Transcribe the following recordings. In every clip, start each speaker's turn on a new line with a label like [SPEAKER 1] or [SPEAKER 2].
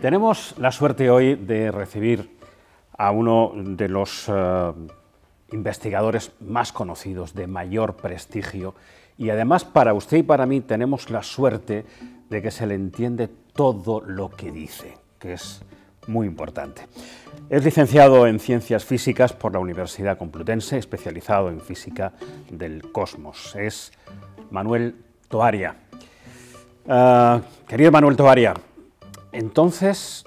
[SPEAKER 1] Tenemos la suerte hoy de recibir a uno de los eh, investigadores más conocidos, de mayor prestigio, y además para usted y para mí tenemos la suerte de que se le entiende todo lo que dice, que es muy importante. Es licenciado en Ciencias Físicas por la Universidad Complutense, especializado en Física del Cosmos. Es Manuel Toaria. Eh, querido Manuel Toaria, entonces,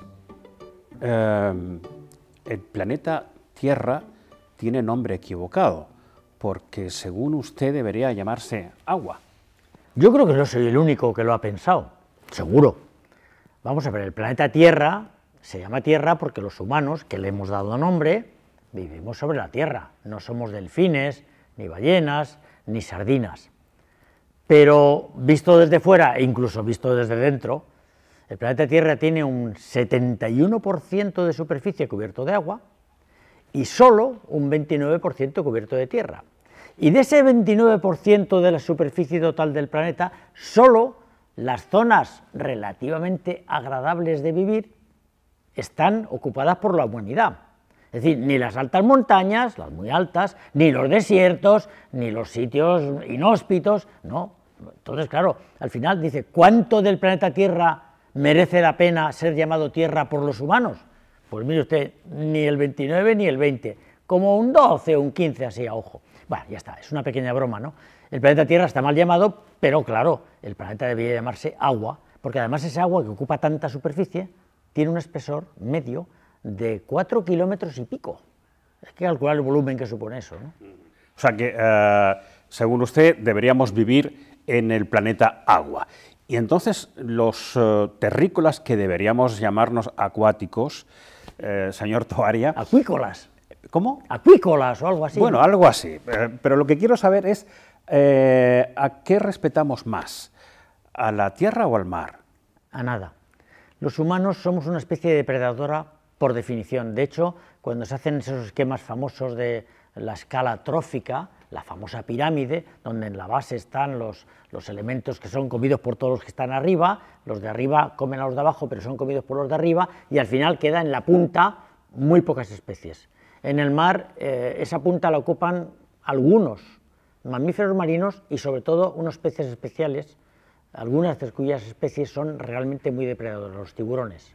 [SPEAKER 1] em, el planeta Tierra tiene nombre equivocado, porque según usted debería llamarse agua. Yo creo que no soy el único
[SPEAKER 2] que lo ha pensado, seguro. Vamos a ver, el planeta Tierra se llama Tierra porque los humanos, que le hemos dado nombre, vivimos sobre la Tierra. No somos delfines, ni ballenas, ni sardinas. Pero visto desde fuera, e incluso visto desde dentro, el planeta Tierra tiene un 71% de superficie cubierto de agua y solo un 29% cubierto de tierra. Y de ese 29% de la superficie total del planeta, solo las zonas relativamente agradables de vivir están ocupadas por la humanidad. Es decir, ni las altas montañas, las muy altas, ni los desiertos, ni los sitios inhóspitos, no. Entonces, claro, al final dice, ¿cuánto del planeta Tierra merece la pena ser llamado tierra por los humanos? Pues mire usted, ni el 29 ni el 20, como un 12 o un 15 así a ojo. Bueno, ya está, es una pequeña broma, ¿no? El planeta Tierra está mal llamado, pero claro, el planeta debería llamarse agua, porque además ese agua que ocupa tanta superficie tiene un espesor medio de 4 kilómetros y pico. Hay que calcular el volumen que supone eso, ¿no?
[SPEAKER 1] O sea que, eh, según usted, deberíamos vivir en el planeta agua. Y entonces los eh, terrícolas que deberíamos llamarnos acuáticos, eh, señor Toaria... Acuícolas. ¿Cómo?
[SPEAKER 2] Acuícolas o algo así. Bueno, algo
[SPEAKER 1] así. Eh, pero lo que quiero saber es a qué respetamos más, a la tierra o al mar. A nada. Los humanos somos una especie depredadora
[SPEAKER 2] por definición. De hecho, cuando se hacen esos esquemas famosos de la escala trófica, la famosa pirámide, donde en la base están los, elementos que son comidos por todos los que están arriba, los de arriba comen a los de abajo, pero son comidos por los de arriba, y al final queda en la punta muy pocas especies. En el mar eh, esa punta la ocupan algunos mamíferos marinos y sobre todo unos especies especiales, algunas de cuyas especies son realmente muy depredadoras, los tiburones.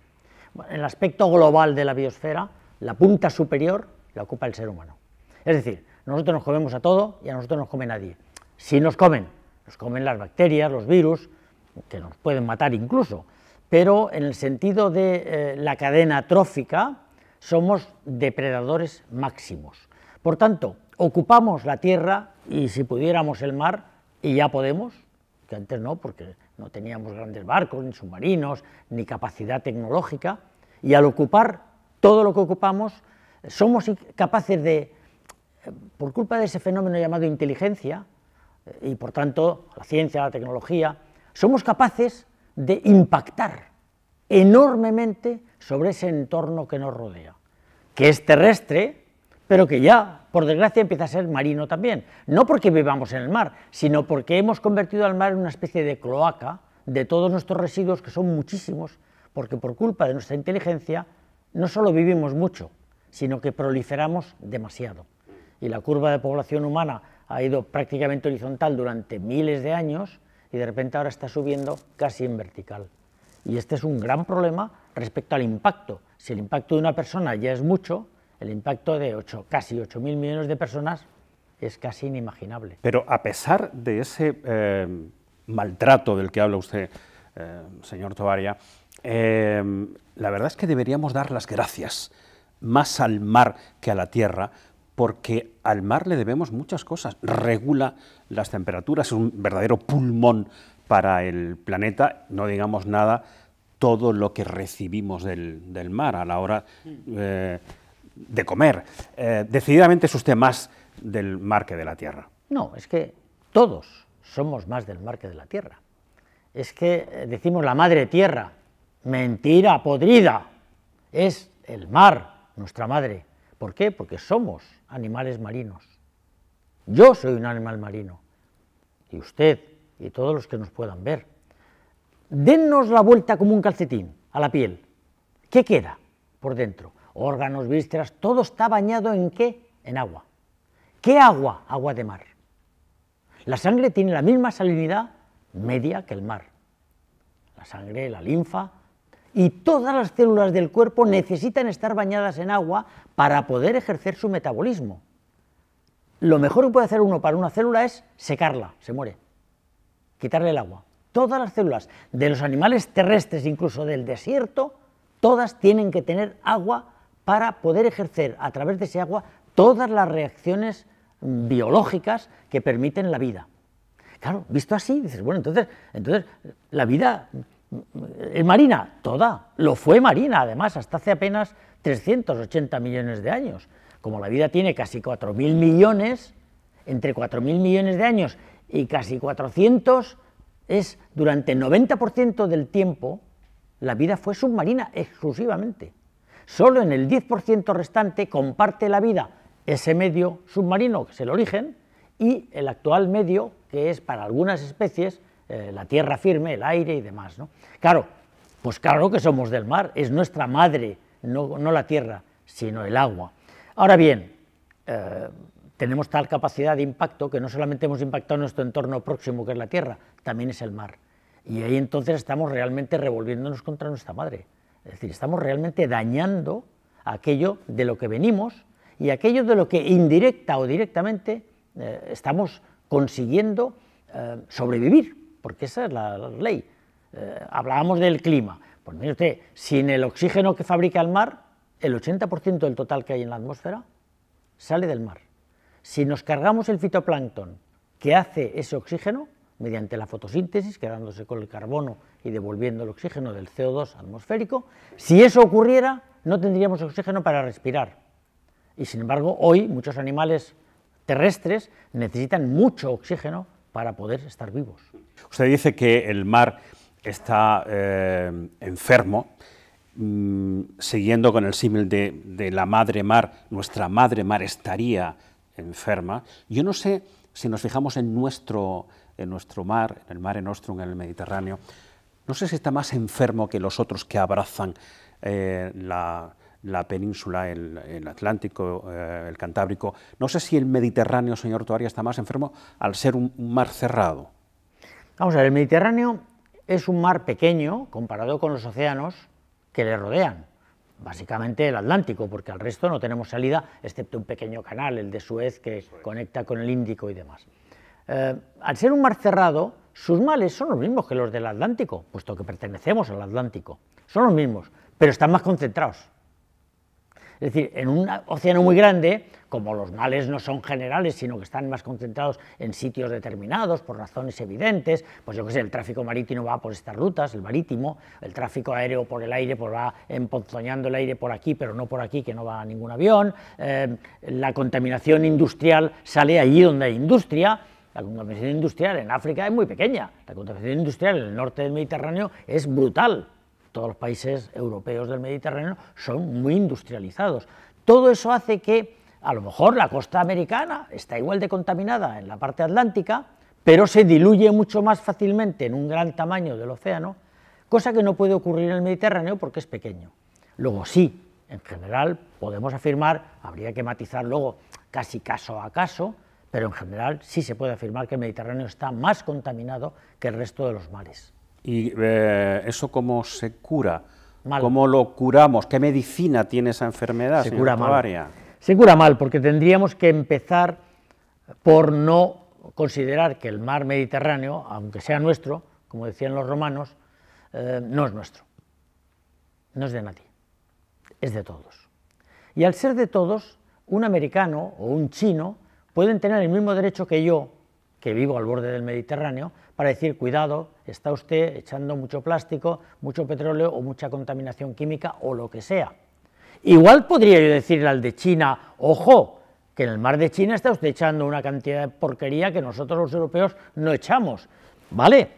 [SPEAKER 2] En el aspecto global de la biosfera, la punta superior la ocupa el ser humano. Es decir, nosotros nos comemos a todo y a nosotros nos come nadie. Si nos comen, nos comen las bacterias, los virus, que nos pueden matar incluso, pero en el sentido de eh, la cadena trófica somos depredadores máximos. Por tanto, ocupamos la tierra y si pudiéramos el mar, y ya podemos, que antes no, porque no teníamos grandes barcos, ni submarinos, ni capacidad tecnológica, y al ocupar todo lo que ocupamos, somos capaces de por culpa de ese fenómeno llamado inteligencia, eh, y por tanto la ciencia, la tecnología, somos capaces de impactar enormemente sobre ese entorno que nos rodea, que es terrestre, pero que ya, por desgracia, empieza a ser marino también. No porque vivamos en el mar, sino porque hemos convertido al mar en una especie de cloaca de todos nuestros residuos, que son muchísimos, porque por culpa de nuestra inteligencia no solo vivimos mucho, sino que proliferamos demasiado y la curva de población humana ha ido prácticamente horizontal durante miles de años y de repente ahora está subiendo casi en vertical. Y este es un gran problema respecto al impacto. Si el impacto de una persona ya es mucho, el impacto de 8, casi 8.000 millones de personas es casi inimaginable.
[SPEAKER 1] Pero a pesar de ese eh, maltrato del que habla usted, eh, señor Tovaria, eh, la verdad es que deberíamos dar las gracias más al mar que a la tierra porque al mar le debemos muchas cosas. Regula las temperaturas, es un verdadero pulmón para el planeta, no digamos nada, todo lo que recibimos del, mar a la hora mm. eh, de comer. Eh, decididamente es usted más del mar que de la tierra.
[SPEAKER 2] No, es que todos somos más del mar que de la tierra. Es que eh, decimos la madre tierra, mentira podrida, es el mar, nuestra madre. ¿Por qué? Porque somos animales marinos. Yo soy un animal marino. Y usted y todos los que nos puedan ver. Dennos la vuelta como un calcetín a la piel. ¿Qué queda por dentro? Órganos, vísceras, todo está bañado en qué? En agua. ¿Qué agua? Agua de mar. La sangre tiene la misma salinidad media que el mar. La sangre, la linfa, y todas las células del cuerpo necesitan estar bañadas en agua para poder ejercer su metabolismo. Lo mejor que puede hacer uno para una célula es secarla, se muere, quitarle el agua. Todas las células, de los animales terrestres, incluso del desierto, todas tienen que tener agua para poder ejercer a través de ese agua todas las reacciones biológicas que permiten la vida. Claro, visto así, dices, bueno, entonces, entonces la vida es eh, marina, toda. Lo fue marina, además, hasta hace apenas 380 millones de años. Como la vida tiene casi 4.000 millones, entre 4.000 millones de años y casi 400, es durante el 90% del tiempo la vida fue submarina exclusivamente. Solo en el 10% restante comparte la vida ese medio submarino, que es el origen, y el actual medio, que es para algunas especies eh, la tierra firme, el aire y demás. ¿no? Claro, pues claro que somos del mar, es nuestra madre, no, la tierra, sino el agua. Ahora bien, eh, tenemos tal capacidad de impacto que no solamente hemos impactado nuestro entorno próximo, que es la tierra, también es el mar. Y ahí entonces estamos realmente revolviéndonos contra nuestra madre. Es decir, estamos realmente dañando aquello de lo que venimos y aquello de lo que indirecta o directamente eh, estamos consiguiendo sobrevivir porque esa es la ley. Eh, hablábamos del clima. Pues mire usted, sin el oxígeno que fabrica el mar, el 80% del total que hay en la atmósfera sale del mar. Si nos cargamos el fitoplancton que hace ese oxígeno, mediante la fotosíntesis, quedándose con el carbono y devolviendo el oxígeno del CO2 atmosférico, si eso ocurriera, no tendríamos oxígeno para respirar. Y sin embargo, hoy muchos animales terrestres necesitan mucho oxígeno para poder estar vivos.
[SPEAKER 1] Usted dice que el mar está eh, enfermo, mm, siguiendo con el símil de, la madre mar, nuestra madre mar estaría enferma. Yo no sé si nos fijamos en nuestro, en nuestro mar, en el mare nostrum, en el Mediterráneo, no sé si está más enfermo que los otros que abrazan eh, la, la península, el, Atlántico, eh, el Cantábrico. No sé si el Mediterráneo, señor Toaria, está más enfermo al ser un, mar cerrado.
[SPEAKER 2] Vamos a ver, el Mediterráneo es un mar pequeño comparado con los océanos que le rodean básicamente el Atlántico, porque al resto no tenemos salida, excepto un pequeño canal, el de Suez, que conecta con el Índico y demás. Eh, al ser un mar cerrado, sus males son los mismos que los del Atlántico, puesto que pertenecemos al Atlántico. Son los mismos, pero están más concentrados. Es decir, en un océano muy grande, como los males no son generales, sino que están más concentrados en sitios determinados por razones evidentes, pues yo que sé, el tráfico marítimo va por estas rutas, el marítimo, el tráfico aéreo por el aire, pues va emponzoñando el aire por aquí, pero no por aquí, que no va a ningún avión, eh, la contaminación industrial sale allí donde hay industria, la contaminación industrial en África es muy pequeña, la contaminación industrial en el norte del Mediterráneo es brutal, todos los países europeos del Mediterráneo son muy industrializados. Todo eso hace que a lo mejor la costa americana está igual de contaminada en la parte atlántica, pero se diluye mucho más fácilmente en un gran tamaño del océano, cosa que no puede ocurrir en el Mediterráneo porque es pequeño. Luego sí, en general podemos afirmar, habría que matizar luego casi caso a caso, pero en general sí se puede afirmar que el Mediterráneo está más contaminado que el resto de los mares.
[SPEAKER 1] ¿Y eh, eso cómo se cura? ¿Cómo lo curamos? ¿Qué medicina tiene esa enfermedad? Se cura mal.
[SPEAKER 2] Se cura mal porque tendríamos que empezar por no considerar que el mar Mediterráneo, aunque sea nuestro, como decían los romanos, eh, no es nuestro, no es de nadie, es de todos. Y al ser de todos, un americano o un chino pueden tener el mismo derecho que yo, que vivo al borde del Mediterráneo, para decir, cuidado, está usted echando mucho plástico, mucho petróleo o mucha contaminación química o lo que sea. Igual podría yo decirle al de China, ojo, que en el mar de China está usted echando una cantidad de porquería que nosotros los europeos no echamos, ¿vale?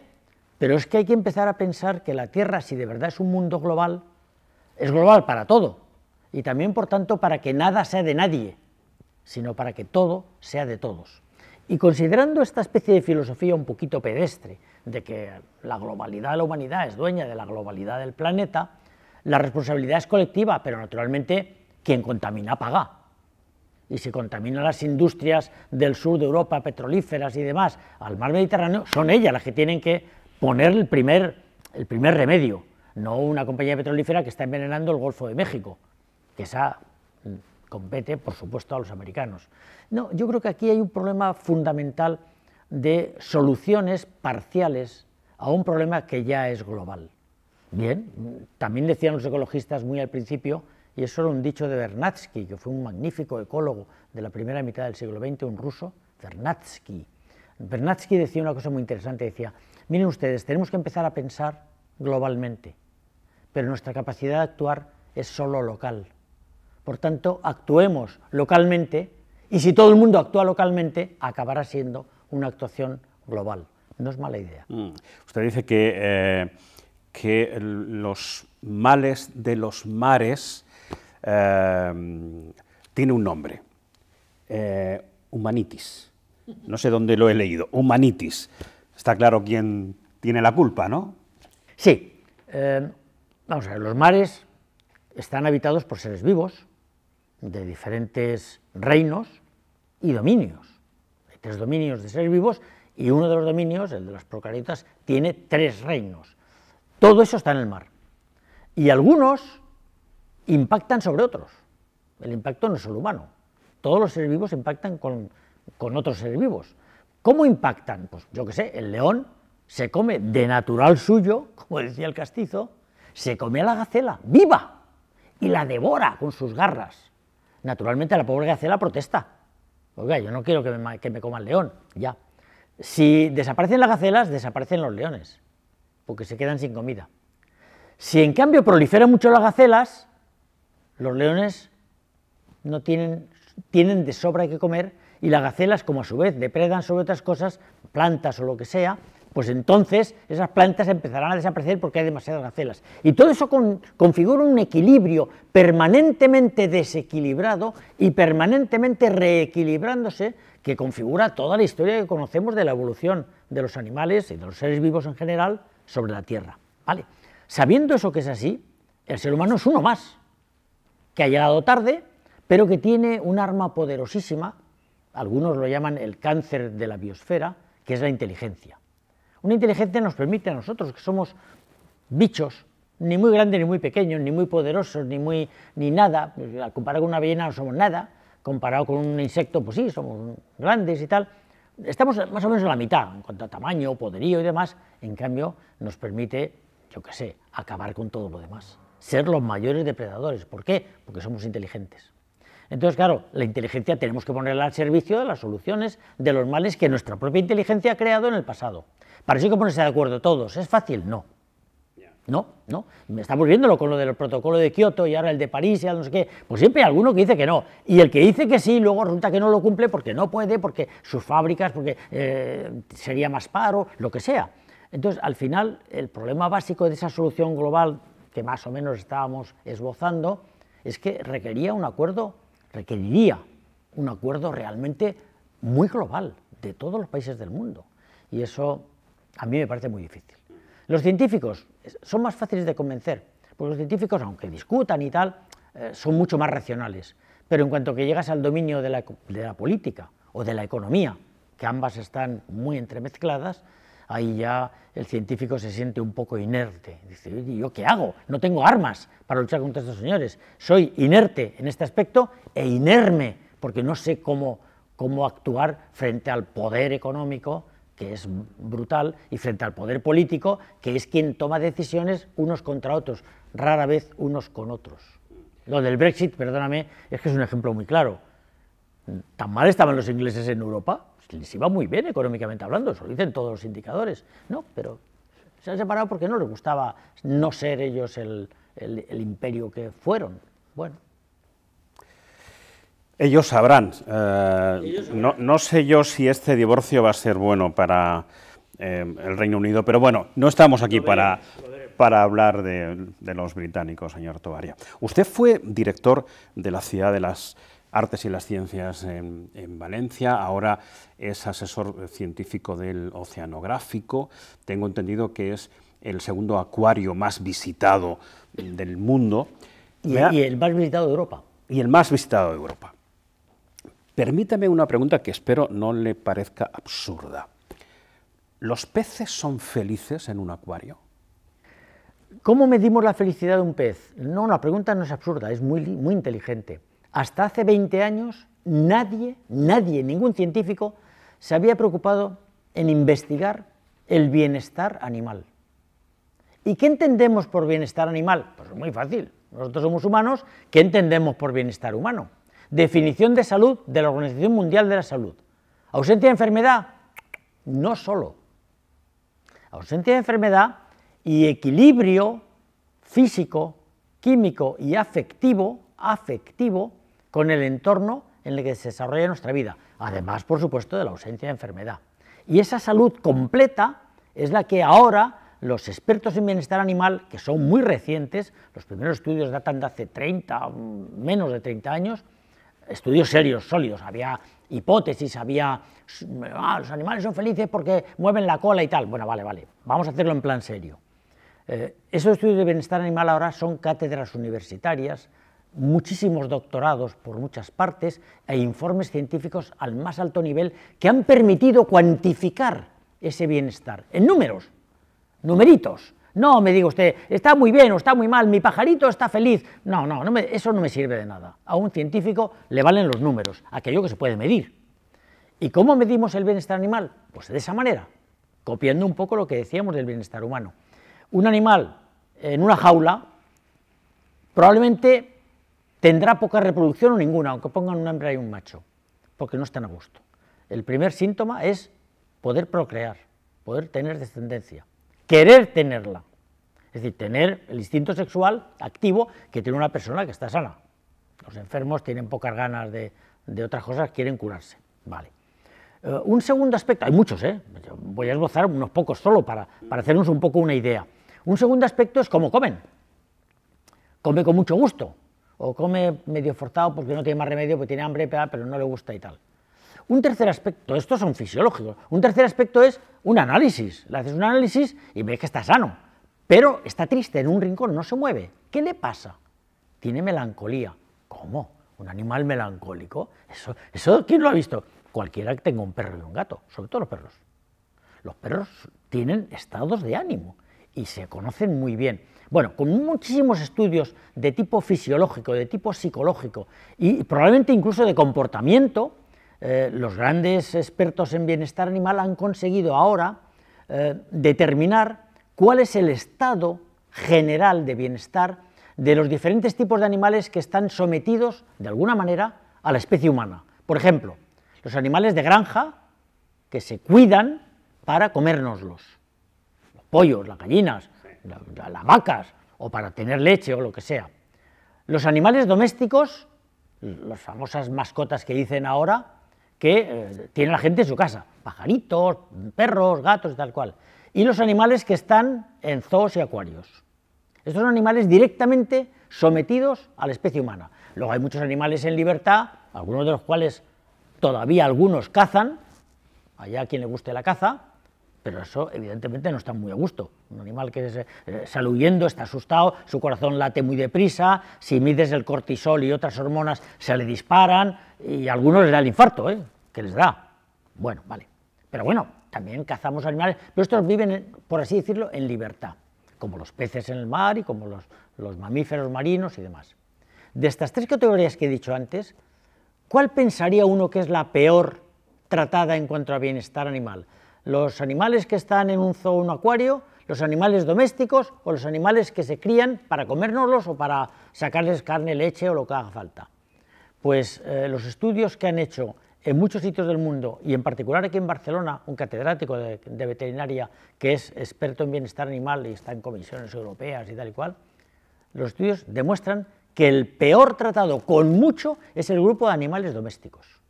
[SPEAKER 2] Pero es que hay que empezar a pensar que la Tierra, si de verdad es un mundo global, es global para todo, y también, por tanto, para que nada sea de nadie, sino para que todo sea de todos. Y considerando esta especie de filosofía un poquito pedestre, de que la globalidad de la humanidad es dueña de la globalidad del planeta, la responsabilidad es colectiva, pero naturalmente quien contamina paga. Y si contaminan las industrias del sur de Europa, petrolíferas y demás, al mar Mediterráneo, son ellas las que tienen que poner el primer, el primer remedio, no una compañía petrolífera que está envenenando el Golfo de México, que esa compete, por supuesto, a los americanos. No, yo creo que aquí hay un problema fundamental de soluciones parciales a un problema que ya es global. Bien, también decían los ecologistas muy al principio, y eso era un dicho de Vernadsky, que fue un magnífico ecólogo de la primera mitad del siglo XX, un ruso, Vernadsky. Vernadsky decía una cosa muy interesante, decía, miren ustedes, tenemos que empezar a pensar globalmente, pero nuestra capacidad de actuar es solo local. Por tanto, actuemos localmente y si todo el mundo actúa localmente, acabará siendo una actuación global. No es mala idea.
[SPEAKER 1] Mm. Usted dice que, eh, que, los males de los mares eh, tiene un nombre. Eh, humanitis. No sé dónde lo he leído. Humanitis. Está claro quién tiene la culpa, ¿no? Sí.
[SPEAKER 2] vamos a ver, los mares están habitados por seres vivos, de diferentes reinos y dominios. Hay tres dominios de seres vivos y uno de los dominios, el de las procariotas, tiene tres reinos. Todo eso está en el mar. Y algunos impactan sobre otros. El impacto no es solo humano. Todos los seres vivos impactan con, con otros seres vivos. ¿Cómo impactan? Pues yo qué sé, el león se come de natural suyo, como decía el castizo, se come a la gacela, viva, y la devora con sus garras naturalmente la pobre Gacela protesta. Oiga, yo no quiero que me, coma el león, ya. Si desaparecen las gacelas, desaparecen los leones, porque se quedan sin comida. Si en cambio proliferan mucho las gacelas, los leones no tienen, tienen de sobra que comer y las gacelas, como a su vez depredan sobre otras cosas, plantas o lo que sea, pues entonces esas plantas empezarán a desaparecer porque hay demasiadas gacelas. Y todo eso configura un equilibrio permanentemente desequilibrado y permanentemente reequilibrándose que configura toda la historia que conocemos de la evolución de los animales y de los seres vivos en general sobre la Tierra. Sabiendo eso que es así, el ser humano es uno más, que ha llegado tarde, pero que tiene un arma poderosísima, algunos lo llaman el cáncer de la biosfera, que es la inteligencia. Una inteligencia nos permite a nosotros, que somos bichos, ni muy grandes ni muy pequeños, ni muy poderosos, ni, muy, ni nada. Pues, comparado con una ballena no somos nada. Comparado con un insecto, pues sí, somos grandes y tal. Estamos más o menos en la mitad en cuanto a tamaño, poderío y demás. En cambio, nos permite, yo qué sé, acabar con todo lo demás. Ser los mayores depredadores. ¿Por qué? Porque somos inteligentes. Entonces, claro, la inteligencia tenemos que ponerla al servicio de las soluciones de los males que nuestra propia inteligencia ha creado en el pasado. Para eso hay que ponerse de acuerdo todos. ¿Es fácil? No. No, no. Estamos viéndolo con lo del protocolo de Kioto y ahora el de París y algo no sé qué. Pues siempre hay alguno que dice que no. Y el que dice que sí, luego resulta que no lo cumple porque no puede, porque sus fábricas, porque eh, sería más paro, lo que sea. Entonces, al final, el problema básico de esa solución global que más o menos estábamos esbozando es que requería un acuerdo, requeriría un acuerdo realmente muy global de todos los países del mundo. Y eso a mí me parece muy difícil. Los científicos eh, son más fáciles de convencer, porque los científicos, aunque discutan y tal, eh, son mucho más racionales. Pero en cuanto que llegas al dominio de la, política o de la economía, que ambas están muy entremezcladas, ahí ya el científico se siente un poco inerte. Dice, ¿yo qué hago? No tengo armas para luchar contra estos señores. Soy inerte en este aspecto e inerme, porque no sé cómo actuar frente al poder económico que es brutal, y frente al poder político, que es quien toma decisiones unos contra otros, rara vez unos con otros. Lo del Brexit, perdóname, es que es un ejemplo muy claro. ¿Tan mal estaban los ingleses en Europa? Pues les iba muy bien económicamente hablando, eso lo dicen todos los indicadores. No, pero se han separado porque no les gustaba no ser ellos el, el imperio que fueron. Bueno.
[SPEAKER 1] Ellos sabrán. Eh, no, sé yo si este divorcio va a ser bueno para eh, el Reino Unido, pero bueno, no estamos aquí para, para hablar de, los británicos, señor Tovaria. Usted fue director de la Ciudad de las Artes y las Ciencias en, Valencia, ahora es asesor científico del Oceanográfico. Tengo entendido que es el segundo acuario más visitado del mundo. y el más visitado de Europa. Y el más visitado de Europa. Permítame una pregunta que espero no le parezca absurda. ¿Los peces son felices en un acuario?
[SPEAKER 2] ¿Cómo medimos la felicidad de un pez? No, la pregunta no es absurda, es muy, inteligente. Hasta hace 20 años nadie, nadie, ningún científico se había preocupado en investigar el bienestar animal. ¿Y qué entendemos por bienestar animal? Pues es muy fácil. Nosotros somos humanos, ¿qué entendemos por bienestar humano? Definición de salud de la Organización Mundial de la Salud. Ausencia de enfermedad, no solo. Ausencia de enfermedad y equilibrio físico, químico y afectivo, afectivo con el entorno en el que se desarrolla nuestra vida, además, por supuesto, de la ausencia de enfermedad. Y esa salud completa es la que ahora los expertos en bienestar animal, que son muy recientes, los primeros estudios datan de hace 30, menos de 30 años, estudios serios, sólidos, había hipótesis, había, ah, los animales son felices porque mueven la cola y tal. Bueno, vale, vale, vamos a hacerlo en plan serio. Eh, esos estudios de bienestar animal ahora son cátedras universitarias, muchísimos doctorados por muchas partes e informes científicos al más alto nivel que han permitido cuantificar ese bienestar en números, numeritos, no me diga usted, está muy bien o está muy mal, mi pajarito está feliz. No, no, no eso no me sirve de nada. A un científico le valen los números, aquello que se puede medir. ¿Y cómo medimos el bienestar animal? Pues de esa manera, copiando un poco lo que decíamos del bienestar humano. Un animal en una jaula probablemente tendrá poca reproducción o ninguna, aunque pongan un hembra y un macho, porque no están a gusto. El primer síntoma es poder procrear, poder tener descendencia querer tenerla. Es decir, tener el instinto sexual activo que tiene una persona que está sana. Los enfermos tienen pocas ganas de, otras cosas, quieren curarse. Vale. Eh, un segundo aspecto, hay muchos, ¿eh? voy a esbozar unos pocos solo para, para hacernos un poco una idea. Un segundo aspecto es cómo comen. Come con mucho gusto, o come medio forzado porque no tiene más remedio, porque tiene hambre, pero no le gusta y tal. Un tercer aspecto, estos son fisiológicos, un tercer aspecto es un análisis. Le haces un análisis y ves que está sano, pero está triste en un rincón, no se mueve. ¿Qué le pasa? Tiene melancolía. ¿Cómo? ¿Un animal melancólico? ¿Eso, eso quién lo ha visto? Cualquiera que tenga un perro y un gato, sobre todo los perros. Los perros tienen estados de ánimo y se conocen muy bien. Bueno, con muchísimos estudios de tipo fisiológico, de tipo psicológico y probablemente incluso de comportamiento, eh, los grandes expertos en bienestar animal han conseguido ahora eh, determinar cuál es el estado general de bienestar de los diferentes tipos de animales que están sometidos, de alguna manera, a la especie humana. Por ejemplo, los animales de granja que se cuidan para comérnoslos. Los pollos, las gallinas, las, las vacas, o para tener leche o lo que sea. Los animales domésticos, las famosas mascotas que dicen ahora, que eh, tiene la gente en su casa, pajaritos, perros, gatos y tal cual, y los animales que están en zoos y acuarios. Estos son animales directamente sometidos a la especie humana. Luego hay muchos animales en libertad, algunos de los cuales todavía algunos cazan, allá a quien le guste la caza, pero eso, evidentemente, no está muy a gusto. Un animal que se, eh, sale huyendo, está asustado, su corazón late muy deprisa, si mides el cortisol y otras hormonas se le disparan y a algunos les da el infarto, ¿eh? que les da. Bueno, vale. Pero bueno, también cazamos animales, pero estos viven, por así decirlo, en libertad, como los peces en el mar y como los, los mamíferos marinos y demás. De estas tres categorías que he dicho antes, ¿cuál pensaría uno que es la peor tratada en cuanto a bienestar animal? los animales que están en un zoo o un acuario, los animales domésticos o los animales que se crían para comérnoslos o para sacarles carne, leche o lo que haga falta. Pues eh, los estudios que han hecho en muchos sitios del mundo y en particular aquí en Barcelona, un catedrático de, de veterinaria que es experto en bienestar animal y está en comisiones europeas y tal y cual, los estudios demuestran que el peor tratado con mucho es el grupo de animales domésticos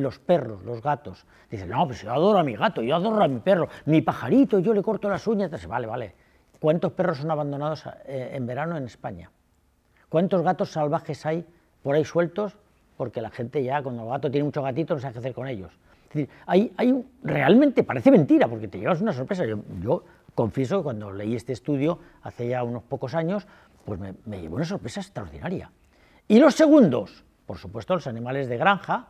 [SPEAKER 2] los perros, los gatos. Dicen, no, pues yo adoro a mi gato, yo adoro a mi perro, mi pajarito, yo le corto las uñas. Entonces, vale, vale. ¿Cuántos perros son abandonados eh, en verano en España? ¿Cuántos gatos salvajes hay por ahí sueltos? Porque la gente ya, cuando el gato tiene muchos gatitos, no sabe qué hacer con ellos. Es hay, realmente parece mentira, porque te llevas una sorpresa. Yo, confieso que cuando leí este estudio hace ya unos pocos años, pues me, me llevó una sorpresa extraordinaria. Y los segundos, por supuesto, los animales de granja,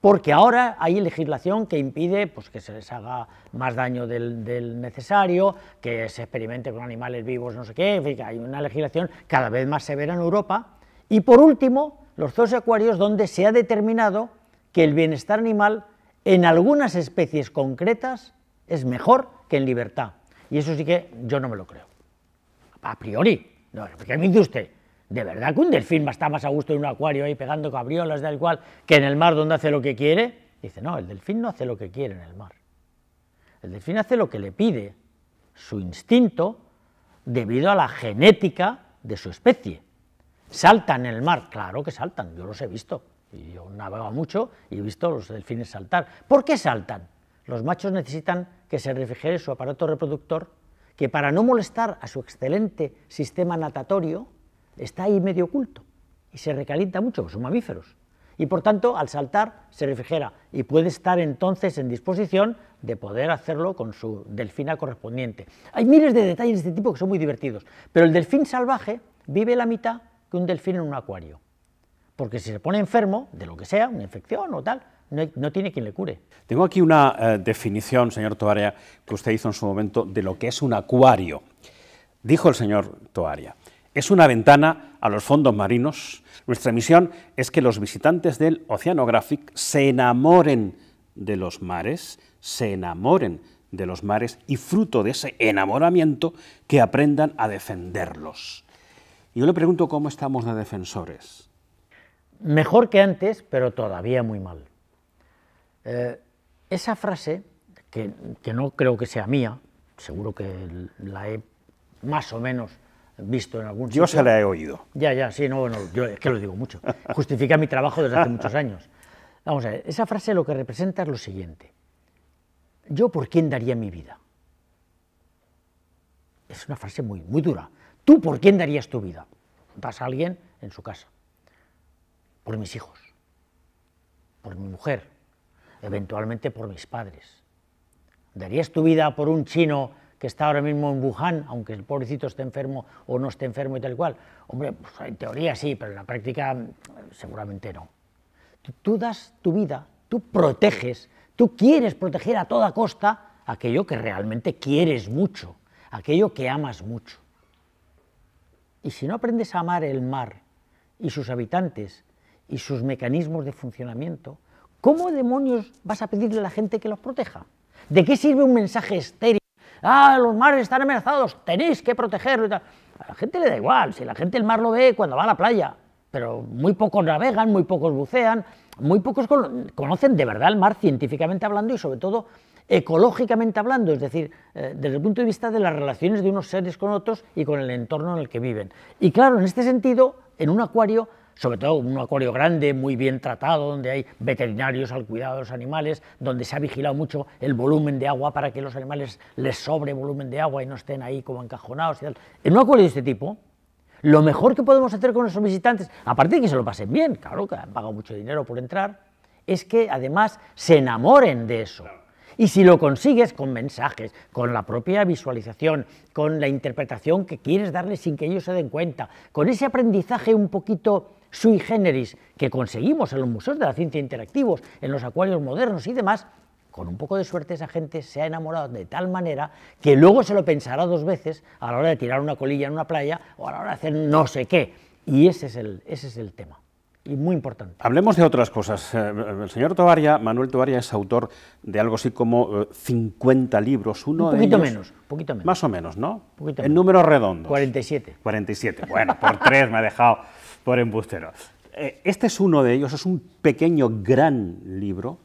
[SPEAKER 2] porque ahora hay legislación que impide pues, que se les haga más daño del, necesario, que se experimente con animales vivos, no sé qué, en hay una legislación cada vez más severa en Europa. Y por último, los zoos y acuarios donde se ha determinado que el bienestar animal en algunas especies concretas es mejor que en libertad. Y eso sí que yo no me lo creo. A priori, no, ¿qué me dice usted? De verdad que un delfín está más a gusto en un acuario ahí pegando cabriolas, tal cual, que en el mar donde hace lo que quiere. Dice, no, el delfín no hace lo que quiere en el mar. El delfín hace lo que le pide su instinto debido a la genética de su especie. Saltan en el mar, claro que saltan, yo los he visto. Y yo navego mucho y he visto los delfines saltar. ¿Por qué saltan? Los machos necesitan que se refrigere su aparato reproductor, que para no molestar a su excelente sistema natatorio, está ahí medio oculto y se recalienta mucho, son mamíferos. Y por tanto, al saltar, se refrigera y puede estar entonces en disposición de poder hacerlo con su delfina correspondiente. Hay miles de detalles de este tipo que son muy divertidos, pero el delfín salvaje vive la mitad que un delfín en un acuario. Porque si se pone enfermo, de lo que sea, una infección o tal, no, no tiene quien le cure.
[SPEAKER 1] Tengo aquí una eh, definición, señor Toaria, que usted hizo en su momento de lo que es un acuario. Dijo el señor Toaria, es una ventana a los fondos marinos. Nuestra misión es que los visitantes del Oceanographic se enamoren de los mares, se enamoren de los mares y fruto de ese enamoramiento que aprendan a defenderlos. Yo le pregunto cómo estamos de defensores. Mejor que antes, pero todavía muy mal. Eh,
[SPEAKER 2] esa frase, que no creo que sea mía, seguro que la he más o menos visto en algún Yo se la he oído. Ya, ya, sí, no, no, yo es que lo digo mucho. Justifica mi trabajo desde hace muchos años. Vamos a ver, esa frase lo que representa es lo siguiente. ¿Yo por quién daría mi vida? Es una frase muy, muy dura. ¿Tú por quién darías tu vida? Vas a alguien en su casa. Por mis hijos. Por mi mujer. Eventualmente por mis padres. ¿Darías tu vida por un chino que está ahora mismo en Wuhan, aunque el pobrecito esté enfermo o no esté enfermo y tal cual. Hombre, pues, en teoría sí, pero en la práctica eh, seguramente no. Tú das tu vida, tú proteges, tú quieres proteger a toda costa aquello que realmente quieres mucho, aquello que amas mucho. Y si no aprendes a amar el mar y sus habitantes y sus mecanismos de funcionamiento, ¿cómo demonios vas a pedirle a la gente que los proteja? ¿De qué sirve un mensaje estéril? ah, los mares están amenazados, tenéis que protegerlo A la gente le da igual, si la gente el mar lo ve cuando va a la playa, pero muy pocos navegan, muy pocos bucean, muy pocos conocen de verdad el mar científicamente hablando y sobre todo ecológicamente hablando, es decir, eh, desde el punto de vista de las relaciones de unos seres con otros y con el entorno en el que viven. Y claro, en este sentido, en un acuario sobre todo un acuario grande, muy bien tratado, donde hay veterinarios al cuidado de los animales, donde se ha vigilado mucho el volumen de agua para que los animales les sobre volumen de agua y no estén ahí como encajonados y tal. En un acuario de este tipo, lo mejor que podemos hacer con nuestros visitantes, aparte de que se lo pasen bien, claro que han pagado mucho dinero por entrar, es que además se enamoren de eso. Y si lo consigues con mensajes, con la propia visualización, con la interpretación que quieres darle sin que ellos se den cuenta, con ese aprendizaje un poquito sui generis que conseguimos en los museos de la ciencia interactivos, en los acuarios modernos y demás, con un poco de suerte esa gente se ha enamorado de tal manera que luego se lo pensará dos veces a la hora de tirar una colilla en una playa o a la hora de hacer no sé qué. Y ese es el, ese
[SPEAKER 1] es el tema. Y muy importante. Hablemos de otras cosas. Eh, el señor Tovaria, Manuel Tovaria, es autor de algo así como 50 eh, libros. Uno un poquito menos, poquito menos. Más o menos, ¿no? Poquito en números redondos. 47. 47. Bueno, por tres me ha dejado por embustero. Eh, este es uno de ellos, es un pequeño, gran libro,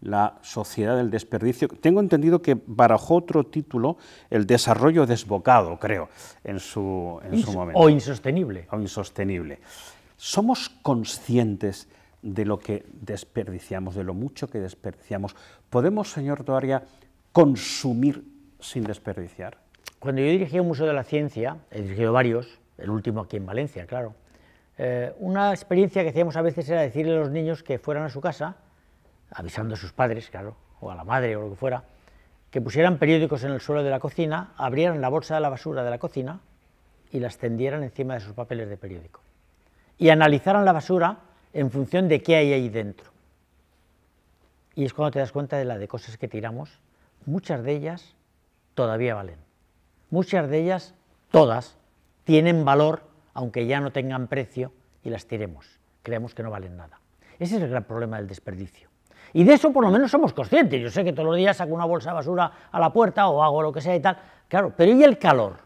[SPEAKER 1] La sociedad del desperdicio. Tengo entendido que barajó otro título, El desarrollo desbocado, creo, en su, en su momento. O insostenible. O insostenible. ¿Somos conscientes de lo que desperdiciamos, de lo mucho que desperdiciamos? ¿Podemos, señor Toaria, consumir sin desperdiciar? Cuando
[SPEAKER 2] yo dirigía un museo de la ciencia,
[SPEAKER 1] he dirigido varios, el último aquí en Valencia, claro, eh,
[SPEAKER 2] una experiencia que hacíamos a veces era decirle a los niños que fueran a su casa, avisando a sus padres, claro, o a la madre o lo que fuera, que pusieran periódicos en el suelo de la cocina, abrieran la bolsa de la basura de la cocina y las tendieran encima de sus papeles de periódico. Y analizaran la basura en función de qué hay ahí dentro. Y es cuando te das cuenta de la de cosas que tiramos, muchas de ellas todavía valen. Muchas de ellas, todas, tienen valor aunque ya no tengan precio, y las tiremos. Creemos que no valen nada. Ese es el gran problema del desperdicio. Y de eso por lo menos somos conscientes. Yo sé que todos los días saco una bolsa de basura a la puerta o hago lo que sea y tal. Claro, pero ¿y el calor?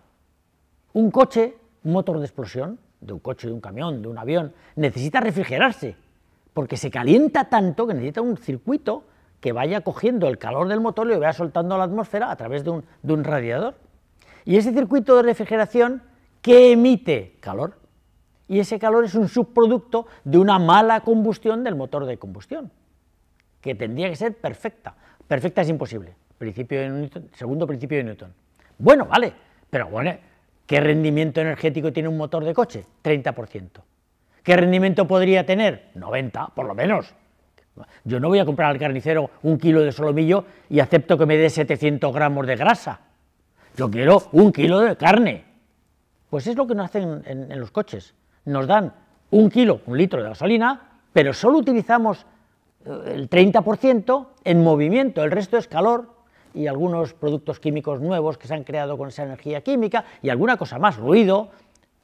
[SPEAKER 2] Un coche, un motor de explosión, de un coche, de un camión, de un avión, necesita refrigerarse, porque se calienta tanto que necesita un circuito que vaya cogiendo el calor del motor y lo vaya soltando a la atmósfera a través de un, de un radiador. Y ese circuito de refrigeración que emite calor. Y ese calor es un subproducto de una mala combustión del motor de combustión, que tendría que ser perfecta. Perfecta es imposible. Principio de segundo principio de Newton. Bueno, vale, pero bueno, ¿qué rendimiento energético tiene un motor de coche? 30%. ¿Qué rendimiento podría tener? 90, por lo menos. Yo no voy a comprar al carnicero un kilo de solomillo y acepto que me dé 700 gramos de grasa. Yo quiero un kilo de carne pues es lo que nos hacen en, los coches. Nos dan un kilo, un litro de gasolina, pero solo utilizamos eh, el 30% en movimiento, el resto es calor y algunos productos químicos nuevos que se han creado con esa energía química y alguna cosa más, ruido,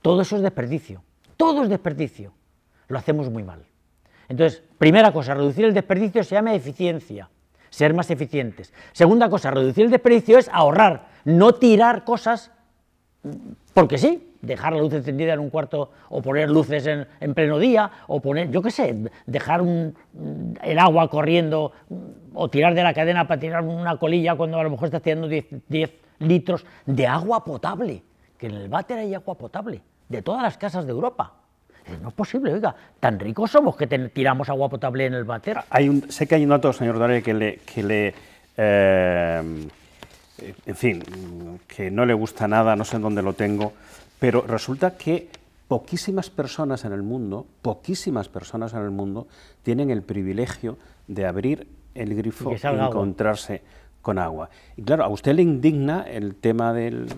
[SPEAKER 2] todo eso es desperdicio, todo es desperdicio, lo hacemos muy mal. Entonces, primera cosa, reducir el desperdicio se llama eficiencia, ser más eficientes. Segunda cosa, reducir el desperdicio es ahorrar, no tirar cosas porque sí, dejar la luz encendida en un cuarto o poner luces en, pleno día o poner, yo qué sé, dejar el agua corriendo o tirar de la cadena para tirar una colilla cuando a lo mejor estás tirando 10 litros de agua potable, que en el váter hay agua potable, de todas las casas de Europa. Eh, no es posible, oiga, tan ricos somos que tiramos agua potable en el váter.
[SPEAKER 1] Hay un, sé que hay un dato, señor Dore, que le... Que le eh, eh, en fin, que no le gusta nada, no sé en dónde lo tengo, pero resulta que poquísimas personas en el mundo, poquísimas personas en el mundo tienen el privilegio de abrir el grifo y, encontrarse con agua. Y claro, a usted le indigna el tema del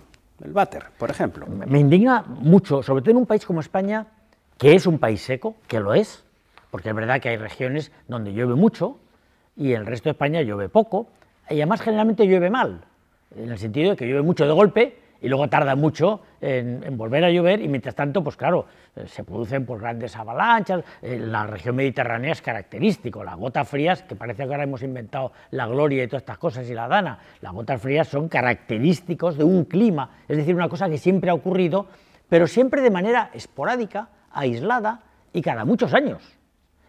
[SPEAKER 1] váter, por ejemplo. Me indigna mucho, sobre todo en un país como España, que es un país
[SPEAKER 2] seco, que lo es, porque es verdad que hay regiones donde llueve mucho y el resto de España llueve poco, y además generalmente llueve mal en el sentido de que llueve mucho de golpe y luego tarda mucho en, volver a llover y mientras tanto, pues claro, eh, se producen pues, grandes avalanchas, eh, la región mediterránea es característico, las gotas frías, que parece que ahora hemos inventado la gloria y todas estas cosas y la dana, las gotas frías son característicos de un clima, es decir, una cosa que siempre ha ocurrido, pero siempre de manera esporádica, aislada y cada muchos años.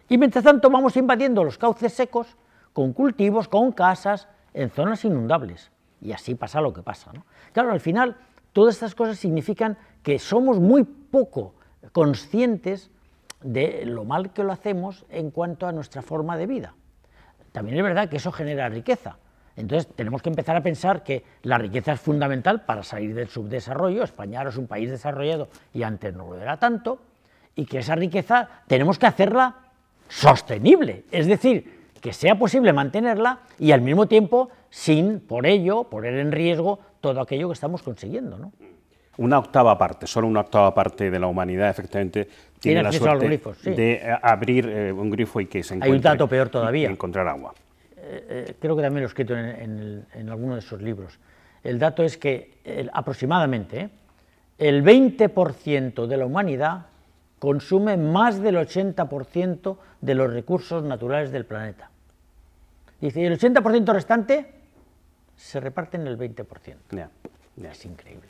[SPEAKER 2] Y mientras tanto vamos invadiendo los cauces secos con cultivos, con casas, en zonas inundables y así pasa lo que pasa. Claro, al final todas estas cosas significan que somos muy poco conscientes de lo mal que lo hacemos en cuanto a nuestra forma de vida. También es verdad que eso genera riqueza. Entonces tenemos que empezar a pensar que la riqueza es fundamental para salir del subdesarrollo. España ahora es un país desarrollado y antes no lo era tanto. Y que esa riqueza tenemos que hacerla sostenible. Es decir, que sea posible mantenerla y al mismo tiempo sin, por ello, poner en riesgo todo aquello que estamos consiguiendo. ¿no?
[SPEAKER 1] Una octava parte, solo una octava parte de la humanidad efectivamente tiene, la suerte de eh, abrir eh, un grifo y que se encuentre... Hay un dato peor todavía. Encontrar agua.
[SPEAKER 2] Eh, creo que también lo he escrito en, alguno de esos libros. El dato es que aproximadamente el 20% de la humanidad consume más del 80% de los recursos naturales del planeta. y el 80% restante se reparten el 20%.
[SPEAKER 1] Es increíble.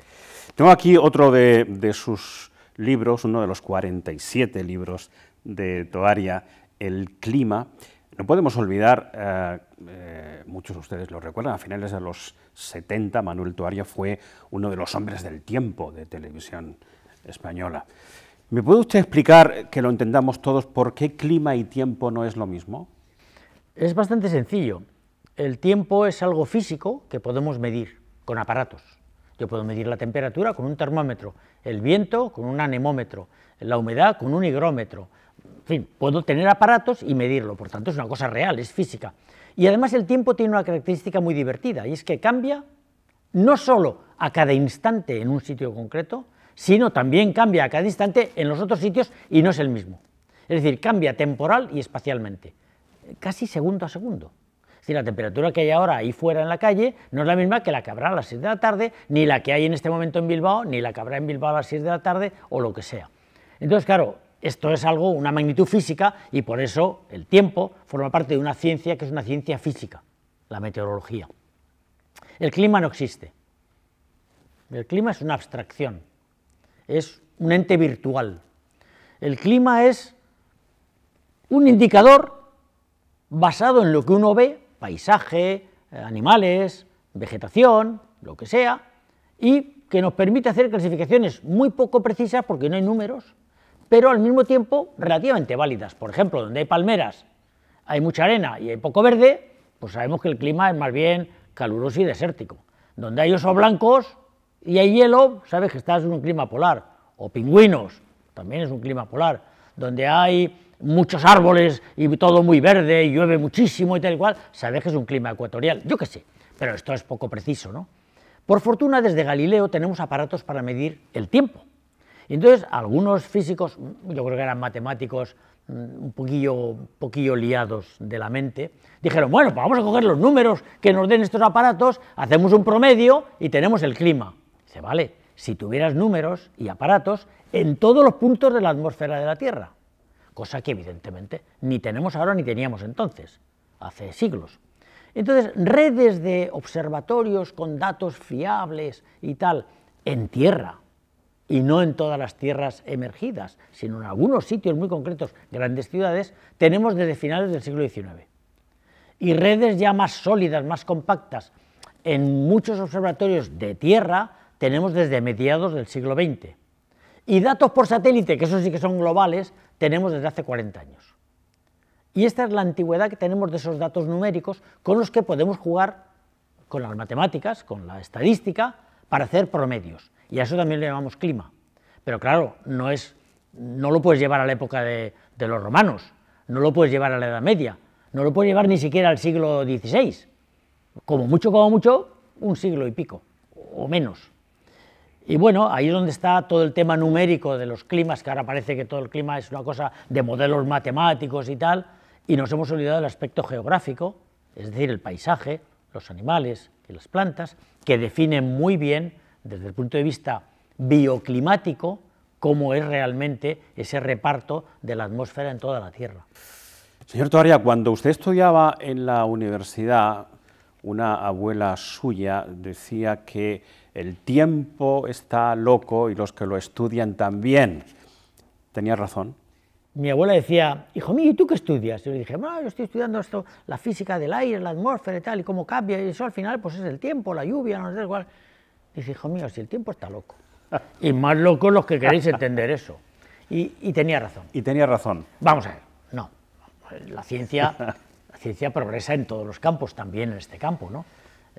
[SPEAKER 1] Tengo aquí otro de, sus libros, uno de los 47 libros de Toaria, El clima. No podemos olvidar, eh, eh, muchos de ustedes lo recuerdan, a finales de los 70 Manuel Toaria fue uno de los hombres del tiempo de televisión española. ¿Me puede usted explicar, que lo entendamos todos, por qué clima y tiempo no es lo mismo? Es bastante sencillo
[SPEAKER 2] el tiempo es algo físico que podemos medir con aparatos. Yo puedo medir la temperatura con un termómetro, el viento con un anemómetro, la humedad con un higrómetro. En fin, puedo tener aparatos y medirlo, por tanto es una cosa real, es física. Y además el tiempo tiene una característica muy divertida, y es que cambia no solo a cada instante en un sitio concreto, sino también cambia a cada instante en los otros sitios y no es el mismo. Es decir, cambia temporal y espacialmente, casi segundo a segundo y la temperatura que hay ahora ahí fuera en la calle no es la misma que la que habrá a las 6 de la tarde, ni la que hay en este momento en Bilbao, ni la que habrá en Bilbao a las 6 de la tarde o lo que sea. Entonces, claro, esto es algo, una magnitud física, y por eso el tiempo forma parte de una ciencia que es una ciencia física, la meteorología. El clima no existe. El clima es una abstracción, es un ente virtual. El clima es un indicador basado en lo que uno ve paisaje, eh, animales, vegetación, lo que sea, y que nos permite hacer clasificaciones muy poco precisas porque no hay números, pero al mismo tiempo relativamente válidas. Por ejemplo, donde hay palmeras, hay mucha arena y hay poco verde, pues sabemos que el clima es más bien caluroso y desértico. Donde hay osos blancos y hay hielo, sabes que estás en un clima polar. O pingüinos, también es un clima polar. Donde hay muchos árboles y todo muy verde y llueve muchísimo y tal cual, sabes que es un clima ecuatorial, yo qué sé, pero esto es poco preciso, ¿no? Por fortuna, desde Galileo tenemos aparatos para medir el tiempo. entonces, algunos físicos, yo creo que eran matemáticos mm, un poquillo, poquillo liados de la mente, dijeron, bueno, pues vamos a coger los números que nos den estos aparatos, hacemos un promedio y tenemos el clima. Dice, vale, si tuvieras números y aparatos en todos los puntos de la atmósfera de la Tierra cosa que evidentemente ni tenemos ahora ni teníamos entonces, hace siglos. Entonces, redes de observatorios con datos fiables y tal, en tierra, y no en todas las tierras emergidas, sino en algunos sitios muy concretos, grandes ciudades, tenemos desde finales del siglo XIX. Y redes ya más sólidas, más compactas, en muchos observatorios de tierra, tenemos desde mediados del siglo XX. Y datos por satélite, que eso sí que son globales, tenemos desde hace 40 años. Y esta es la antigüedad que tenemos de esos datos numéricos con los que podemos jugar con las matemáticas, con la estadística, para hacer promedios. Y a eso también le llamamos clima. Pero claro, no, es, no lo puedes llevar a la época de, de los romanos, no lo puedes llevar a la Edad Media, no lo puedes llevar ni siquiera al siglo XVI. Como mucho, como mucho, un siglo y pico, o menos. Y bueno, ahí es donde está todo el tema numérico de los climas, que ahora parece que todo el clima es una cosa de modelos matemáticos y tal, y nos hemos olvidado del aspecto geográfico, es decir, el paisaje, los animales y las plantas, que definen muy bien, desde el punto de vista bioclimático, cómo es realmente ese reparto de la atmósfera en toda la Tierra.
[SPEAKER 1] Señor Toaria, cuando usted estudiaba en la universidad, una abuela suya decía que el tiempo está loco y los que lo estudian también. Tenía razón.
[SPEAKER 2] Mi abuela decía, hijo mío, ¿y tú qué estudias? yo le dije, bueno, yo estoy estudiando esto, la física del aire, la atmósfera y tal, y cómo cambia, y eso al final pues es el tiempo, la lluvia, no sé igual. Dice, hijo mío, si el tiempo está loco. y más locos los que queréis entender eso. Y, tenía razón. Y tenía razón. Vamos a ver, no. La ciencia, la ciencia progresa en todos los campos, también en este campo, ¿no?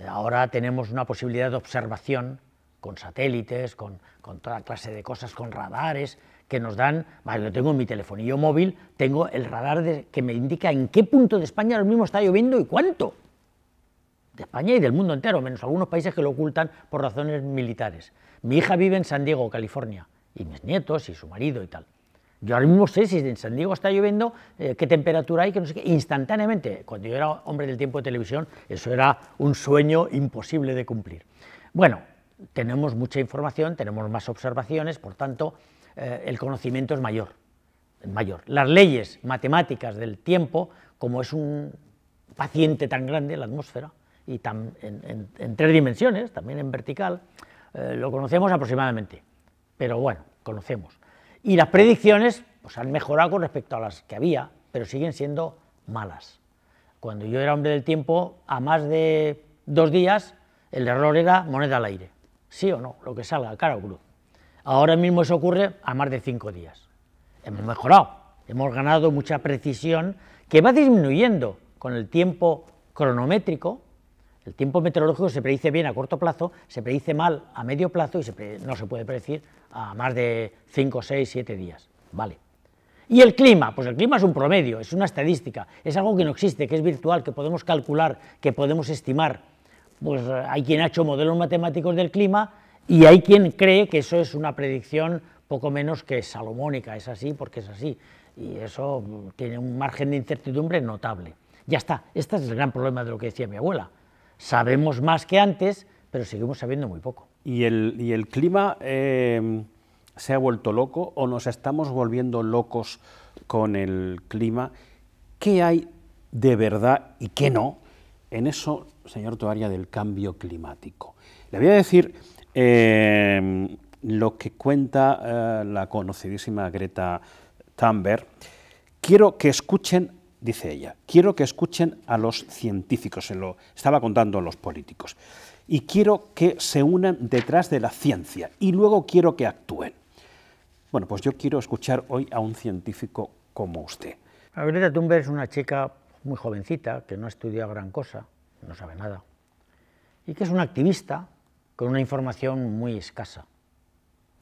[SPEAKER 2] Ahora tenemos una posibilidad de observación con satélites, con, toda clase de cosas, con radares que nos dan, Vale, tengo en mi telefonillo móvil, tengo el radar que me indica en qué punto de España ahora mismo está lloviendo y cuánto. De España y del mundo entero, menos algunos países que lo ocultan por razones militares. Mi hija vive en San Diego, California, y mis nietos y su marido y tal. Yo ahora mismo sé si en San Diego está lloviendo, eh, qué temperatura hay, que no sé qué. Instantáneamente, cuando yo era hombre del tiempo de televisión, eso era un sueño imposible de cumplir. Bueno, tenemos mucha información, tenemos más observaciones, por tanto, eh, el conocimiento es mayor, mayor. Las leyes matemáticas del tiempo, como es un paciente tan grande, la atmósfera, y en, tres dimensiones, también en vertical, eh, lo conocemos aproximadamente, pero bueno, conocemos. Y las predicciones pues, han mejorado con respecto a las que había, pero siguen siendo malas. Cuando yo era hombre del tiempo, a más de dos días, el error era moneda al aire. Sí o no, lo que salga, cara o cruz. Ahora mismo eso ocurre a más de cinco días. Hemos mejorado, hemos ganado mucha precisión que va disminuyendo con el tiempo cronométrico, el tiempo meteorológico se predice bien a corto plazo, se predice mal a medio plazo y no se puede predecir a más de 5, 6, 7 días. Vale. ¿Y el clima? Pues el clima es un promedio, es una estadística, es algo que no existe, que es virtual, que podemos calcular, que podemos estimar. Pues eh, hay quien ha hecho modelos matemáticos del clima y hay quien cree que eso es una predicción poco menos que salomónica, es así porque es así. Y eso mm, tiene un margen de incertidumbre notable. Ya está, este es el gran problema de lo que decía mi
[SPEAKER 1] abuela Sabemos más que antes, pero seguimos sabiendo muy poco. ¿Y el, clima em, se ha vuelto loco o nos estamos volviendo locos con el clima? ¿Qué hay de verdad y qué no en eso, señor Toaria, del cambio climático? Le voy a decir em, lo que cuenta eh, la conocidísima Greta Thunberg. Quiero que escuchen dice ella, quiero que escuchen a los científicos, se lo estaba contando a los políticos, y quiero que se unan detrás de la ciencia, y luego quiero que actúen. Bueno, pues yo quiero escuchar hoy a un científico como usted.
[SPEAKER 2] Greta Thunberg es una chica muy jovencita, que no ha estudiado gran cosa, no sabe nada, y que es una activista con una información muy escasa,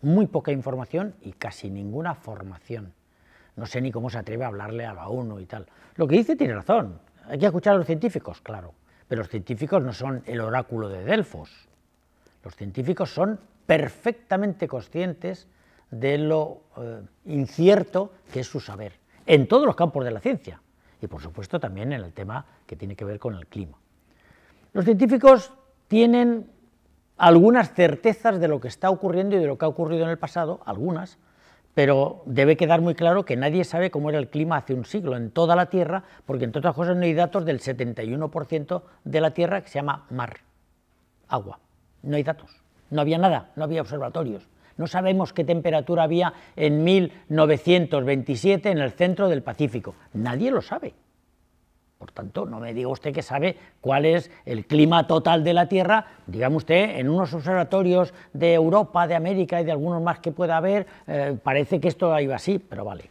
[SPEAKER 2] muy poca información y casi ninguna formación no sé ni cómo se atreve a hablarle a la ONU y tal. Lo que dice tiene razón, hay que escuchar a los científicos, claro, pero los científicos no son el oráculo de Delfos. Los científicos son perfectamente conscientes de lo eh, incierto que es su saber, en todos los campos de la ciencia, y por supuesto también en el tema que tiene que ver con el clima. Los científicos tienen algunas certezas de lo que está ocurriendo y de lo que ha ocurrido en el pasado, algunas, pero debe quedar muy claro que nadie sabe cómo era el clima hace un siglo en toda la Tierra, porque entre otras cosas no hay datos del 71% de la Tierra que se llama mar, agua. No hay datos, no había nada, no había observatorios. No sabemos qué temperatura había en 1927 en el centro del Pacífico. Nadie lo sabe. Por tanto, no me diga usted que sabe cuál es el clima total de la Tierra. Digamos usted, en unos observatorios de Europa, de América y de algunos más que pueda haber, eh, parece que esto iba así, pero vale.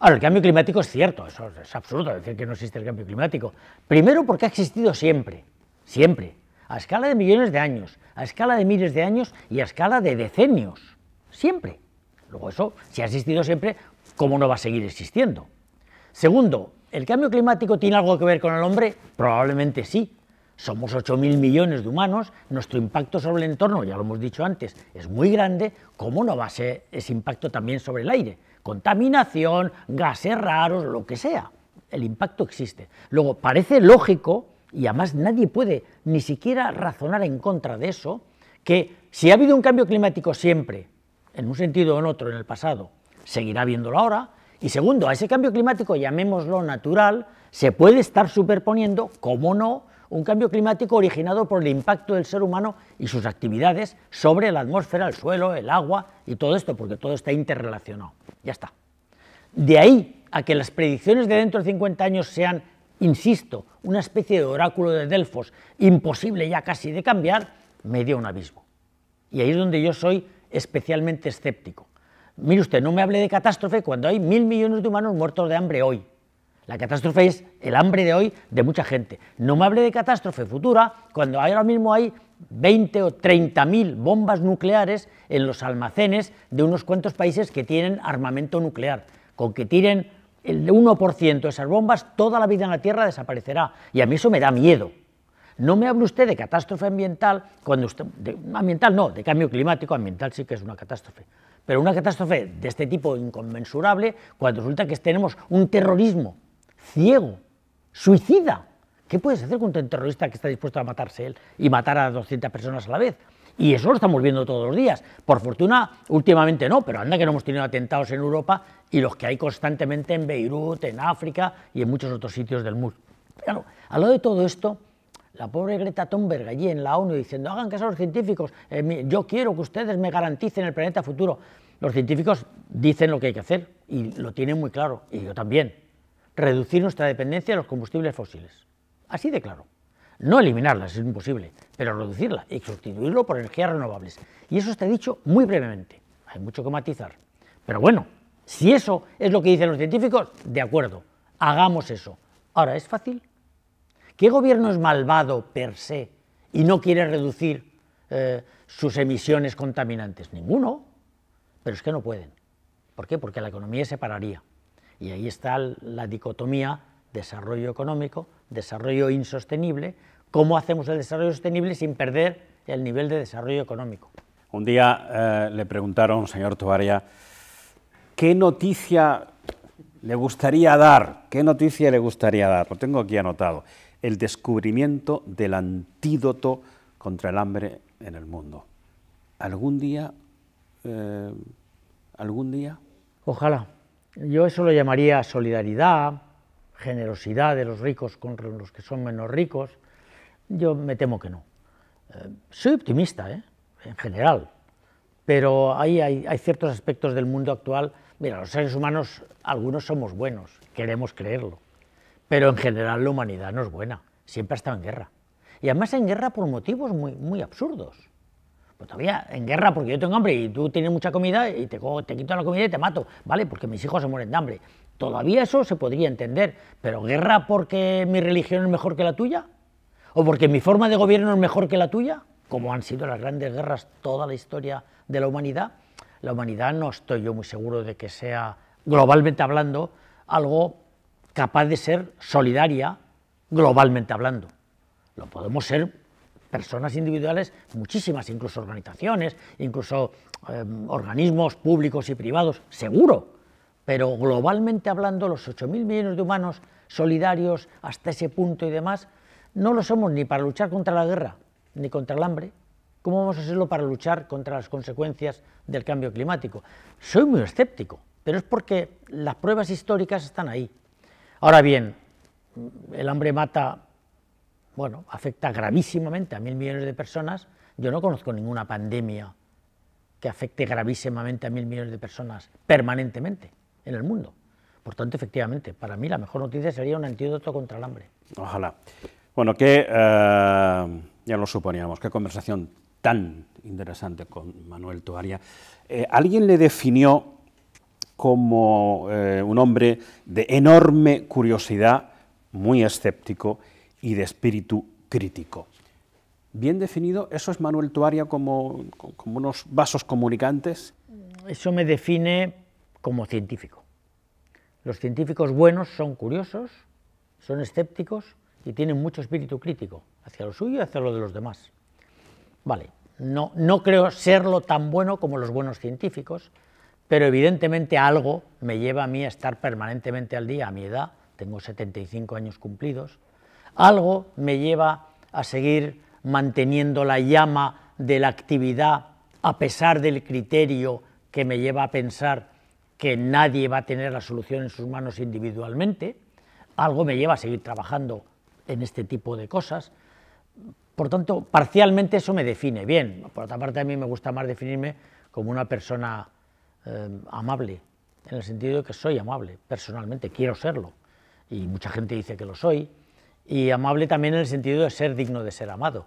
[SPEAKER 2] Ahora, el cambio climático es cierto, es absurdo decir que no existe el cambio climático. Primero porque ha existido siempre, siempre, a escala de millones de años, a escala de miles de años y a escala de decenios, siempre. Luego eso, si ha existido siempre, ¿cómo no va a seguir existiendo? Segundo, ¿El cambio climático tiene algo que ver con el hombre? Probablemente sí. Somos 8.000 millones de humanos, nuestro impacto sobre el entorno, ya lo hemos dicho antes, es muy grande, ¿cómo no va a ser ese impacto también sobre el aire? Contaminación, gases raros, lo que sea. El impacto existe. Luego, parece lógico, y además nadie puede ni siquiera razonar en contra de eso, que si ha habido un cambio climático siempre, en un sentido o en otro en el pasado, seguirá habiéndolo ahora, y segundo, a ese cambio climático, llamémoslo natural, se puede estar superponiendo, como no, un cambio climático originado por el impacto del ser humano y sus actividades sobre la atmósfera, el suelo, el agua y todo esto, porque todo está interrelacionado. Ya está. De ahí a que las predicciones de dentro de 50 años sean, insisto, una especie de oráculo de Delfos, imposible ya casi de cambiar, me dio un abismo. Y ahí es donde yo soy especialmente escéptico. Mire usted, no me hable de catástrofe cuando hay mil millones de humanos muertos de hambre hoy. La catástrofe es el hambre de hoy de mucha gente. No me hable de catástrofe futura cuando ahora mismo hay 20 o 30 mil bombas nucleares en los almacenes de unos cuantos países que tienen armamento nuclear. Con que tiren el 1% de esas bombas, toda la vida en la Tierra desaparecerá. Y a mí eso me da miedo. No me hable usted de catástrofe ambiental, cuando usted, ambiental no, de cambio climático, ambiental sí que es una catástrofe. Pero una catástrofe de este tipo inconmensurable, cuando resulta que tenemos un terrorismo ciego, suicida. ¿Qué puedes hacer con un terrorista que está dispuesto a matarse él y matar a 200 personas a la vez? Y eso lo estamos viendo todos los días. Por fortuna, últimamente no, pero anda que no hemos tenido atentados en Europa y los que hay constantemente en Beirut, en África y en muchos otros sitios del mundo. Claro, al lado de todo esto, la pobre Greta Thunberg allí en la ONU diciendo, hagan caso a los científicos, eh, yo quiero que ustedes me garanticen el planeta futuro. Los científicos dicen lo que hay que hacer y lo tienen muy claro, y yo también. Reducir nuestra dependencia de los combustibles fósiles. Así de claro. No eliminarlas, es imposible, pero reducirla y sustituirlo por energías renovables. Y eso está dicho muy brevemente. Hay mucho que matizar. Pero bueno, si eso es lo que dicen los científicos, de acuerdo, hagamos eso. Ahora, ¿es fácil? ¿Qué gobierno es malvado per se y no quiere reducir eh, sus emisiones contaminantes? Ninguno. Pero es que no pueden. ¿Por qué? Porque la economía se pararía. Y ahí está la dicotomía desarrollo económico, desarrollo insostenible. ¿Cómo hacemos el desarrollo sostenible sin perder el nivel de desarrollo económico?
[SPEAKER 1] Un día eh, le preguntaron, señor Tovaria, ¿qué noticia le gustaría dar? ¿Qué noticia le gustaría dar? Lo tengo aquí anotado el descubrimiento del antídoto contra el hambre en el mundo. ¿Algún día? Eh, ¿Algún día?
[SPEAKER 2] Ojalá. Yo
[SPEAKER 1] eso lo llamaría
[SPEAKER 2] solidaridad, generosidad de los ricos con los que son menos ricos. Yo me temo que no. Eh, soy optimista, ¿eh? en general, pero hay, hay, ciertos aspectos del mundo actual. Mira, los seres humanos, algunos somos buenos, queremos creerlo. Pero en general la humanidad no es buena, siempre ha estado en guerra. Y además en guerra por motivos muy, muy absurdos. Pues todavía en guerra porque yo tengo hambre y tú tienes mucha comida y te, te quito la comida y te mato, ¿vale? Porque mis hijos se mueren de hambre. Todavía eso se podría entender, pero guerra porque mi religión es mejor que la tuya o porque mi forma de gobierno es mejor que la tuya, como han sido las grandes guerras toda la historia de la humanidad, la humanidad no estoy yo muy seguro de que sea, globalmente hablando, algo capaz de ser solidaria globalmente hablando. Lo podemos ser personas individuales, muchísimas, incluso organizaciones, incluso em, organismos públicos y privados, seguro. Pero globalmente hablando, los 8.000 millones de humanos solidarios hasta ese punto y demás, no lo somos ni para luchar contra la guerra, ni contra el hambre. ¿Cómo vamos a hacerlo para luchar contra las consecuencias del cambio climático? Soy muy escéptico, pero es porque las pruebas históricas están ahí. Ahora bien, el hambre mata, bueno, afecta gravísimamente a mil millones de personas. Yo no conozco ninguna pandemia que afecte gravísimamente a mil millones de personas permanentemente en el mundo. Por tanto, efectivamente, para mí la mejor noticia sería un antídoto contra el hambre.
[SPEAKER 1] Ojalá. Bueno, que eh, ya lo suponíamos, qué conversación tan interesante con Manuel Toaria. Eh, ¿Alguien le definió como eh, un hombre de enorme curiosidad, muy escéptico y de espíritu crítico. Bien definido, ¿eso es Manuel Tuaria como, como unos vasos comunicantes? Mm, eso me define como científico. Los científicos
[SPEAKER 2] buenos son curiosos, son escépticos y tienen mucho espíritu crítico hacia lo suyo y hacia lo de los demás. Vale, no, no creo serlo tan bueno como los buenos científicos, pero evidentemente algo me lleva a mí a estar permanentemente al día, a mi edad, tengo 75 años cumplidos, algo me lleva a seguir manteniendo la llama de la actividad a pesar del criterio que me lleva a pensar que nadie va a tener la solución en sus manos individualmente, algo me lleva a seguir trabajando en este tipo de cosas. Por tanto, parcialmente eso me define bien. Por otra parte, a mí me gusta más definirme como una persona eh, amable, en el sentido de que soy amable, personalmente, quiero serlo. Y mucha gente dice que lo soy. Y amable también en el sentido de ser digno de ser amado,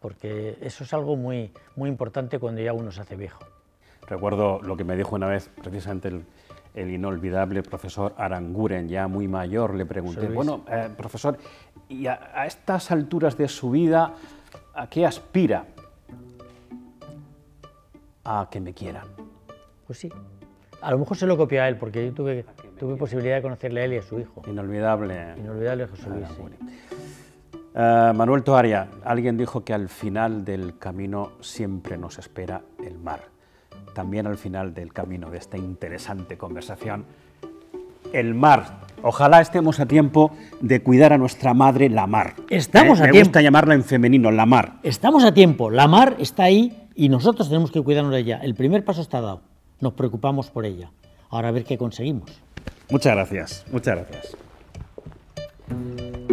[SPEAKER 2] porque eso es algo muy, muy importante cuando ya uno se hace viejo.
[SPEAKER 1] Recuerdo lo que me dijo una vez precisamente el, inolvidable profesor Aranguren, ya muy mayor, le pregunté, bueno, eh, profesor, ¿y a, a, estas alturas de su vida, a qué aspira? A que me
[SPEAKER 2] quieran. Pues sí. A lo mejor se lo copió a él, porque yo tuve, posibilidad de conocerle a
[SPEAKER 1] él y a su hijo. Inolvidable. Inolvidable José ah, Luis. Eh, Manuel Toaria, alguien dijo que al final del camino siempre nos espera el mar. También al final del camino de esta interesante conversación, el mar. Ojalá estemos a tiempo de cuidar a nuestra madre, la mar. Estamos eh, a tiempo. Me llamarla en femenino, la mar.
[SPEAKER 2] Estamos a tiempo. La mar está ahí y nosotros tenemos que cuidarnos de ella. El primer paso está dado nos preocupamos por ella. Ahora a ver qué conseguimos. Muchas gracias, muchas
[SPEAKER 1] gracias.